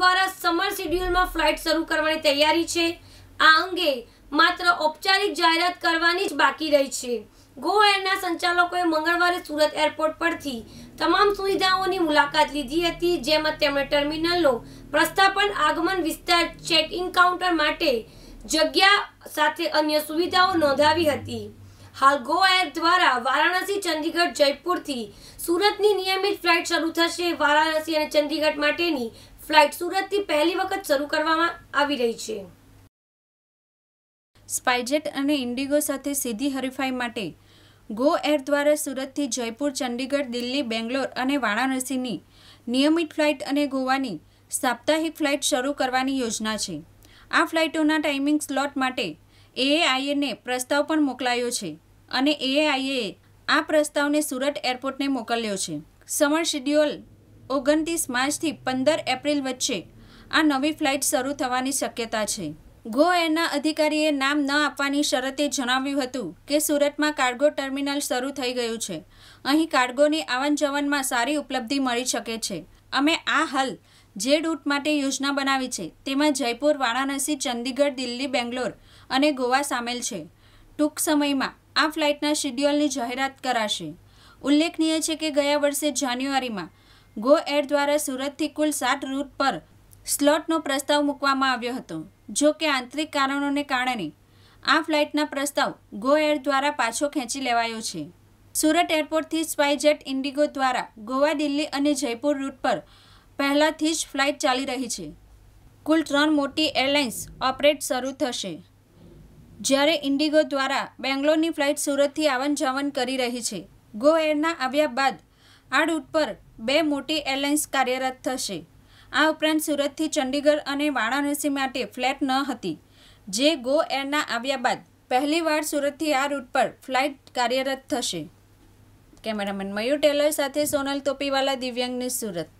દ્વારા summer શેડ્યુલમાં flight શરૂ કરવાની તૈયારી છે આ અંગે માત્ર ઔપચારિક જાહેરાત કરવાની જ બાકી રહી છે ગો એરના સંચાલકોએ મંગળવારે સુરત એરપોર્ટ પરથી તમામ સુવિધાઓની મુલાકાત લીધી હતી જેમાં તેમણે ટર્મિનલનો પ્રસ્થાપન આગમન વિસ્તાર ચેક ઇન કાઉન્ટર માટે જગ્યા સાથે અન્ય સુવિધાઓ નોંધાવી હતી હાલ ગો એર દ્વારા વારાણસી ચંદીગઢ જયપુરથી સુરતની નિયમિત ફ્લાઇટ શરૂ થશે વારાણસી અને ચંદીગઢ માટેની ફ્લાઇટ સુરતથી પહેલી વખત શરૂ કરવામાં આવી રહી છે સ્પાઇજેટ અને ઇન્ડિગો સાથે સીધી હરીફાઈ માટે ગો એર દ્વારા સુરતથી જયપુર ચંડીગઢ દિલ્હી બેંગ્લોર અને વારાણસીની નિયમિત ફ્લાઇટ અને ગોવાની સાપ્તાહિક ફ્લાઇટ શરૂ કરવાની યોજના છે આ ફ્લાઇટોના ટાઈમિંગ સ્લોટ માટે એએઆઈએને પ્રસ્તાવ પણ મોકલાયો છે અને એએઆઈએ આ પ્રસ્તાવને સુરત એરપોર્ટને મોકલ્યો છે સમર શિડ્યુઅલ ઓગણત્રીસ માર્ચથી પંદર એપ્રિલ વચ્ચે આ નવી ફ્લાઇટ શરૂ થવાની શક્યતા છે ગો એરના અધિકારીએ નામ ન આપવાની શરતે જણાવ્યું હતું કે સુરતમાં કાર્ગો ટર્મિનલ શરૂ થઈ ગયું છે અહીં કાર્ગોની આવન જવનમાં સારી ઉપલબ્ધિ મળી શકે છે અમે આ હલ જે રૂટ માટે યોજના બનાવી છે તેમાં જયપુર વારાણસી ચંદીગઢ દિલ્હી બેંગ્લોર અને ગોવા સામેલ છે ટૂંક સમયમાં આ ફ્લાઇટના શિડ્યુઅલની જાહેરાત કરાશે ઉલ્લેખનીય છે કે ગયા વર્ષે જાન્યુઆરીમાં ગો એર દ્વારા સુરતથી કુલ સાત રૂટ પર સ્લોટનો પ્રસ્તાવ મૂકવામાં આવ્યો હતો જો કે આંતરિક કારણોને કારણે આ ફ્લાઇટના પ્રસ્તાવ ગો એર દ્વારા પાછો ખેંચી લેવાયો છે સુરત એરપોર્ટથી સ્પાઇજેટ ઇન્ડિગો દ્વારા ગોવા દિલ્હી અને જયપુર રૂટ પર પહેલાથી જ ફ્લાઇટ ચાલી રહી છે કુલ ત્રણ મોટી એરલાઇન્સ ઓપરેટ શરૂ થશે જ્યારે ઇન્ડિગો દ્વારા બેંગ્લોરની ફ્લાઇટ સુરતથી આવન જાવન કરી રહી છે ગો એરના આવ્યા બાદ આ રૂટ પર બે મોટી એરલાઇન્સ કાર્યરત થશે આ ઉપરાંત સુરતથી ચંડીગઢ અને વારાણસી માટે ફ્લેટ ન હતી જે ગો એરના આવ્યા બાદ પહેલીવાર સુરતથી આ રૂટ પર ફ્લાઇટ કાર્યરત થશે કેમેરામેન મયુર ટેલર સાથે સોનલ તોપીવાલા દિવ્યાંગની સુરત